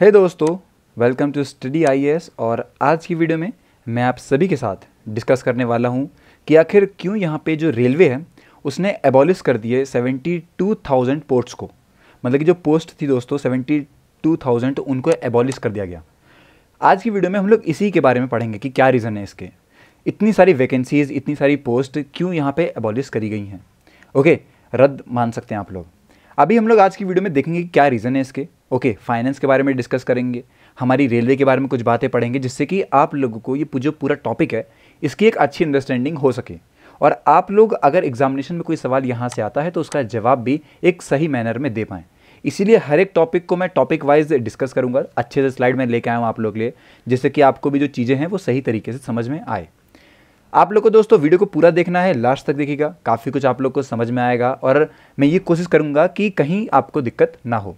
हे hey दोस्तों welcome to study S और आज की वीडियो में मैं आप सभी के साथ डिस्कस करने वाला हूं कि आखिर क्यों यहां पे जो रेलवे है उसने एबॉलिश कर दिए 72,000 पोस्ट्स को मतलब कि जो पोस्ट थी दोस्तों 72,000 उनको एबॉलिश कर दिया गया आज की वीडियो में हम लोग इसी के बारे में पढ़ेंगे कि क्या रीज़न है इसके इतनी सारी वैकेंसीज़ इतनी सारी पोस्ट क्यों यहाँ पर एबॉलिश करी गई हैं ओके रद्द मान सकते हैं आप लोग अभी हम लोग आज की वीडियो में देखेंगे क्या रीज़न है इसके ओके फाइनेंस के बारे में डिस्कस करेंगे हमारी रेलवे के बारे में कुछ बातें पढ़ेंगे जिससे कि आप लोगों को ये जो पूरा टॉपिक है इसकी एक अच्छी अंडरस्टैंडिंग हो सके और आप लोग अगर एग्जामिनेशन में कोई सवाल यहाँ से आता है तो उसका जवाब भी एक सही मैनर में दे पाएँ इसीलिए हर एक टॉपिक को मैं टॉपिक वाइज डिस्कस करूँगा अच्छे से स्लाइड में लेके आया हूँ आप लोग के लिए जिससे कि आपको भी जो चीज़ें हैं वो सही तरीके से समझ में आए आप लोग को दोस्तों वीडियो को पूरा देखना है लास्ट तक देखिएगा काफ़ी कुछ आप लोग को समझ में आएगा और मैं ये कोशिश करूँगा कि कहीं आपको दिक्कत ना हो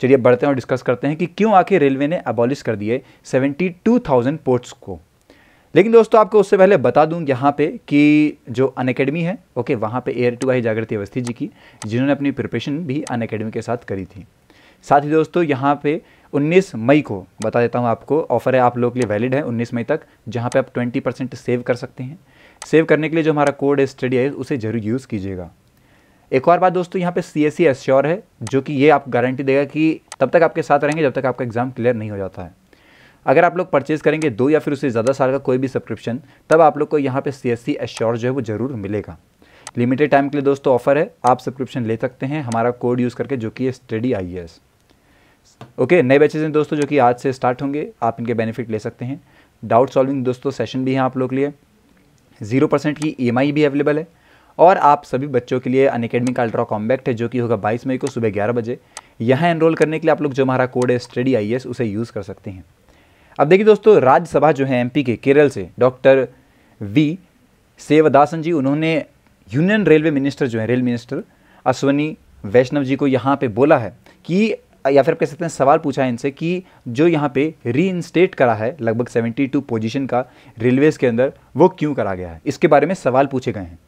चलिए बढ़ते हैं और डिस्कस करते हैं कि क्यों आखिर रेलवे ने अबॉलिश कर दिए 72,000 पोर्ट्स को लेकिन दोस्तों आपको उससे पहले बता दूं यहाँ पे कि जो अन अकेडमी है ओके वहाँ पे एयर टू आई जागृति अवस्थी जी की जिन्होंने अपनी प्रिपरेशन भी अन अकेडमी के साथ करी थी साथ ही दोस्तों यहाँ पे 19 मई को बता देता हूँ आपको ऑफर है आप लोगों के लिए वैलिड है 19 मई तक जहाँ पे आप 20 परसेंट सेव कर सकते हैं सेव करने के लिए जो हमारा कोड है स्टडी है उसे जरूर यूज़ कीजिएगा एक और बात दोस्तों यहाँ पे सी एस एश्योर है जो कि ये आप गारंटी देगा कि तब तक आपके साथ रहेंगे जब तक आपका एग्ज़ाम क्लियर नहीं हो जाता है अगर आप लोग परचेज़ करेंगे दो या फिर उससे ज़्यादा साल का कोई भी सब्सक्रिप्शन तब आप लोग को यहाँ पे सी एस एश्योर जो है वो ज़रूर मिलेगा लिमिटेड टाइम के लिए दोस्तों ऑफर है आप सब्सक्रिप्शन ले सकते हैं हमारा कोड यूज़ करके जो कि है स्टडी आई ओके नए बैचेज हैं दोस्तों जो कि आज से स्टार्ट होंगे आप इनके बेनिफिट ले सकते हैं डाउट सॉल्विंग दोस्तों सेशन भी हैं आप लोग के लिए जीरो परसेंट की ई e भी अवेलेबल है और आप सभी बच्चों के लिए अन अकेडमी का अल्ट्रा कॉम्बैक्ट है जो कि होगा 22 मई को सुबह 11 बजे यहाँ एनरोल करने के लिए आप लोग जो हमारा कोड है स्टडी आई उसे यूज़ कर सकते हैं अब देखिए दोस्तों राज्यसभा जो है एम के केरल से डॉक्टर वी सेवदासन जी उन्होंने यूनियन रेलवे मिनिस्टर जो है रेल मिनिस्टर अश्वनी वैष्णव जी को यहाँ पे बोला है कि या फिर आप कह सकते हैं सवाल पूछा है इनसे कि जो यहाँ पे री करा है लगभग 72 पोजीशन का रेलवेज़ के अंदर वो क्यों करा गया है इसके बारे में सवाल पूछे गए हैं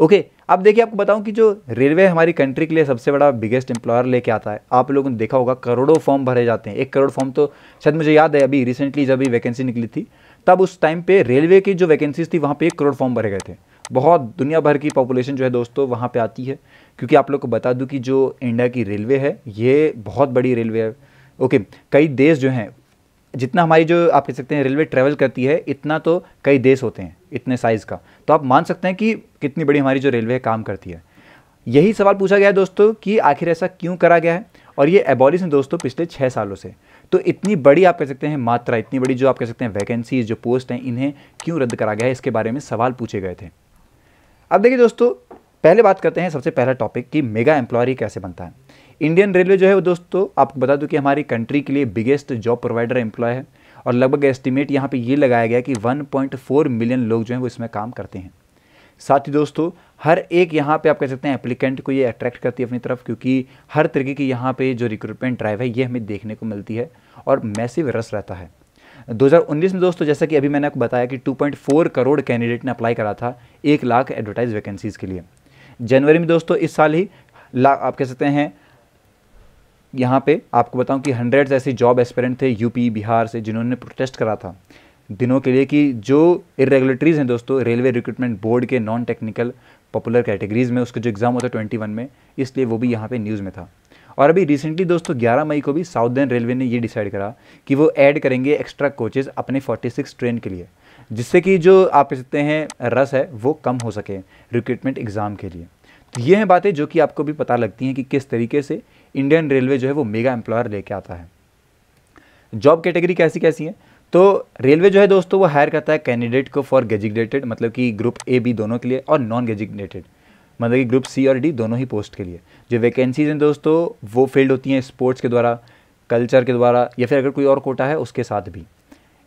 ओके अब देखिए आपको बताऊं कि जो रेलवे हमारी कंट्री के लिए सबसे बड़ा बिगेस्ट एम्प्लॉयर लेके आता है आप लोगों ने देखा होगा करोड़ों फॉर्म भरे जाते हैं एक करोड़ फॉर्म तो शायद मुझे याद है अभी रिसेंटली जब भी वैकेंसी निकली थी तब उस टाइम पे रेलवे की जो वैकेंसीज थी वहाँ पे एक करोड़ फॉर्म भरे गए थे बहुत दुनिया भर की पॉपुलेशन जो है दोस्तों वहाँ पे आती है क्योंकि आप लोग को बता दूँ कि जो इंडिया की रेलवे है ये बहुत बड़ी रेलवे है ओके कई देश जो हैं जितना हमारी जो आप कह सकते हैं रेलवे ट्रैवल करती है इतना तो कई देश होते हैं इतने साइज़ का तो आप मान सकते हैं कि कितनी बड़ी हमारी जो रेलवे है काम करती है यही सवाल पूछा गया है दोस्तों कि आखिर ऐसा क्यों करा गया है और ये एबॉलिश है दोस्तों पिछले छः सालों से तो इतनी बड़ी आप कह सकते हैं मात्रा इतनी बड़ी जो आप कह सकते हैं वैकेंसीज जो पोस्ट हैं इन्हें क्यों रद्द करा गया है इसके बारे में सवाल पूछे गए थे अब देखिए दोस्तों पहले बात करते हैं सबसे पहला टॉपिक कि मेगा एम्प्लॉयर कैसे बनता है इंडियन रेलवे जो है वो दोस्तों आपको बता दूं कि हमारी कंट्री के लिए बिगेस्ट जॉब प्रोवाइडर एम्प्लॉय है और लगभग एस्टिमेट यहाँ पे ये लगाया गया कि 1.4 मिलियन लोग जो हैं वो इसमें काम करते हैं साथ ही दोस्तों हर एक यहाँ पे आप कह सकते हैं एप्लीकेंट को ये अट्रैक्ट करती है अपनी तरफ क्योंकि हर तरीके की यहाँ पे जो रिक्रूटमेंट ड्राइव है ये हमें देखने को मिलती है और मैसिव रस रहता है 2019 में दोस्तों जैसा कि अभी मैंने आपको बताया कि 2.4 करोड़ कैंडिडेट ने अप्लाई करा था एक लाख एडवर्टाइज वैकेंसीज़ के लिए जनवरी में दोस्तों इस साल ही आप कह सकते हैं यहाँ पे आपको बताऊं कि हंड्रेड्स ऐसे जॉब एस्पेरेंट थे यूपी बिहार से जिन्होंने प्रोटेस्ट करा था दिनों के लिए कि जो इरेगुलेटरीज हैं दोस्तों रेलवे रिक्रूटमेंट बोर्ड के नॉन टेक्निकल पॉपुलर कैटेगरीज में उसके जो एग्ज़ाम होता है ट्वेंटी वन में इसलिए वो भी यहाँ पे न्यूज़ में था और अभी रिसेंटली दोस्तों 11 मई को भी साउथर्न रेलवे ने ये डिसाइड करा कि वो ऐड करेंगे एक्स्ट्रा कोचेज़ अपने 46 ट्रेन के लिए जिससे कि जो आप कह सकते हैं रस है वो कम हो सके रिक्रूटमेंट एग्ज़ाम के लिए तो ये हैं बातें जो कि आपको भी पता लगती हैं कि किस तरीके से इंडियन रेलवे जो है वो मेगा एम्प्लॉयर लेके आता है जॉब कैटेगरी कैसी कैसी है तो रेलवे जो है दोस्तों वो हायर करता है कैंडिडेट को फॉर गेजिग्नेटेड मतलब कि ग्रुप ए बी दोनों के लिए और नॉन गेजिग्नेटेड मतलब कि ग्रुप सी और डी दोनों ही पोस्ट के लिए जो वैकेंसीज हैं दोस्तों वो फिल्ड होती हैं स्पोर्ट्स के द्वारा कल्चर के द्वारा या फिर अगर कोई और कोटा है उसके साथ भी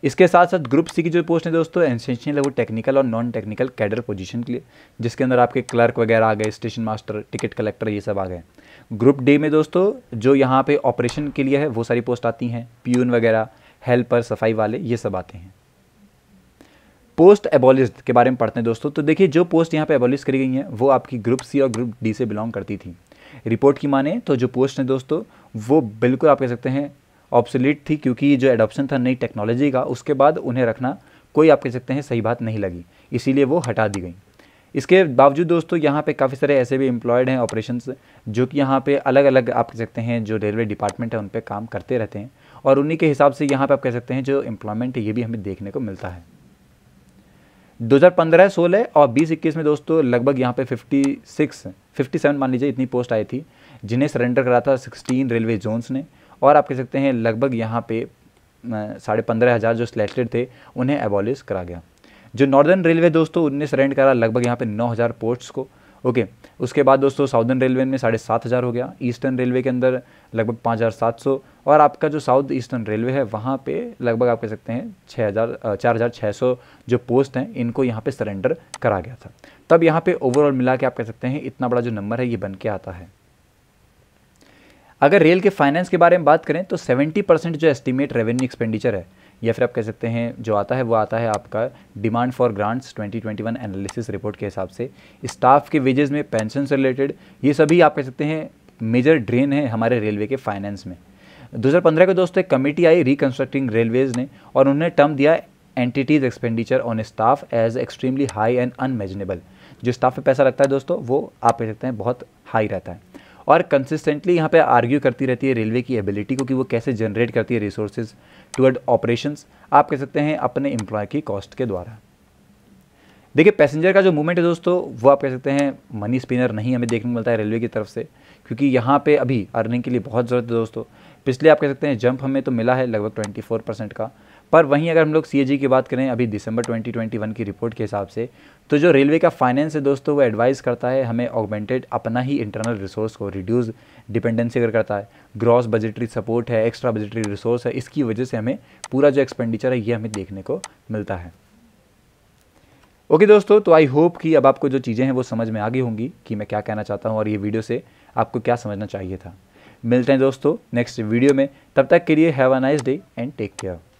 इसके साथ साथ ग्रुप सी की जो पोस्ट है दोस्तों एसेंशियल है वो टेक्निकल और नॉन टेक्निकल कैडर पोजीशन के लिए जिसके अंदर आपके क्लर्क वगैरह आ गए स्टेशन मास्टर टिकट कलेक्टर ये सब आ गए ग्रुप डी में दोस्तों जो यहाँ पे ऑपरेशन के लिए है वो सारी पोस्ट आती हैं प्यून वगैरह हेल्पर सफाई वाले ये सब आते हैं पोस्ट एबॉलिस्ट के बारे में पढ़ते हैं दोस्तों तो देखिए जो पोस्ट यहाँ पे एबॉलिश करी गई हैं वो आपकी ग्रुप सी और ग्रुप डी से बिलोंग करती थी रिपोर्ट की माने तो जो पोस्ट हैं दोस्तों वो बिल्कुल आप कह सकते हैं ऑब्सोलीट थी क्योंकि जो एडॉप्शन था नई टेक्नोलॉजी का उसके बाद उन्हें रखना कोई आप कह सकते हैं सही बात नहीं लगी इसीलिए वो हटा दी गई इसके बावजूद दोस्तों यहाँ पे काफ़ी सारे ऐसे भी एम्प्लॉयड हैं ऑपरेशन जो कि यहाँ पे अलग अलग आप कह सकते हैं जो रेलवे डिपार्टमेंट है उन पर काम करते रहते हैं और उन्हीं के हिसाब से यहाँ पे आप कह सकते हैं जो एम्प्लॉयमेंट है ये भी हमें देखने को मिलता है दो हज़ार पंद्रह सोलह और बीस इक्कीस में दोस्तों लगभग यहाँ पे फिफ्टी सेवन मान लीजिए इतनी पोस्ट आई थी जिन्हें सरेंडर करा था सिक्सटीन रेलवे जोन्स ने और आप कह सकते हैं लगभग यहाँ पे साढ़े पंद्रह हज़ार जो सिलेक्टेड थे उन्हें एबॉलिश करा गया जो नॉर्दर्न रेलवे दोस्तों उनने सरेंडर करा लगभग यहाँ पे हज़ार पोस्ट्स को ओके उसके बाद दोस्तों साउदर्न रेलवे में साढ़े सात हज़ार हो गया ईस्टर्न रेलवे के अंदर लगभग पाँच हज़ार सात सौ और आपका जो साउथ ईस्टर्न रेलवे है वहाँ पे लगभग आप कह सकते हैं छः हज़ार चार हज़ार छः सौ जो पोस्ट हैं इनको यहाँ पे सरेंडर करा गया था तब यहाँ पे ओवरऑल मिला के आप कह सकते हैं इतना बड़ा जो नंबर है ये बन के आता है अगर रेल के फाइनेंस के बारे में बात करें तो सेवेंटी परसेंट जो एस्टिमेट रेवेन्यू एक्सपेंडिचर है या फिर आप कह सकते हैं जो आता है वो आता है आपका demand for grants 2021 analysis report के हिसाब से स्टाफ के वेजेस में पेंशन से रिलेटेड ये सभी आप कह सकते हैं मेजर ड्रेन है हमारे रेलवे के फाइनेंस में 2015 के दोस्तों एक कमेटी आई रिकन्स्ट्रक्टिंग रेलवेज ने और उन्होंने टर्म दिया entities expenditure on staff as extremely high and unmanageable जो स्टाफ पे पैसा लगता है दोस्तों वो आप कह सकते हैं बहुत हाई रहता है और कंसिस्टेंटली यहाँ पे आर्ग्यू करती रहती है रेलवे की एबिलिटी को कि वो कैसे जनरेट करती है रिसोर्सेज टूअर्ड ऑपरेशंस आप कह सकते हैं अपने एम्प्लॉय की कॉस्ट के द्वारा देखिए पैसेंजर का जो मूवमेंट है दोस्तों वो आप कह सकते हैं मनी स्पिनर नहीं हमें देखने को मिलता है रेलवे की तरफ से क्योंकि यहाँ पे अभी अर्निंग के लिए बहुत ज़रूरत है दोस्तों पिछले आप कह सकते हैं जंप हमें तो मिला है लगभग फोर परसेंट का पर वहीं अगर हम लोग सी की बात करें अभी दिसंबर 2021 की रिपोर्ट के हिसाब से तो जो रेलवे का फाइनेंस है दोस्तों वो एडवाइस करता है हमें ऑगमेंटेड अपना ही इंटरनल रिसोर्स को रिड्यूस डिपेंडेंसी अगर करता है ग्रॉस बजटरी सपोर्ट है एक्स्ट्रा बजटरी रिसोर्स है इसकी वजह से हमें पूरा जो एक्सपेंडिचर है ये हमें देखने को मिलता है ओके okay दोस्तों तो आई होप कि अब आपको जो चीज़ें हैं वो समझ में आ गई होंगी कि मैं क्या कहना चाहता हूँ और ये वीडियो से आपको क्या समझना चाहिए था मिलते हैं दोस्तों नेक्स्ट वीडियो में तब तक के लिए have a nice day and take care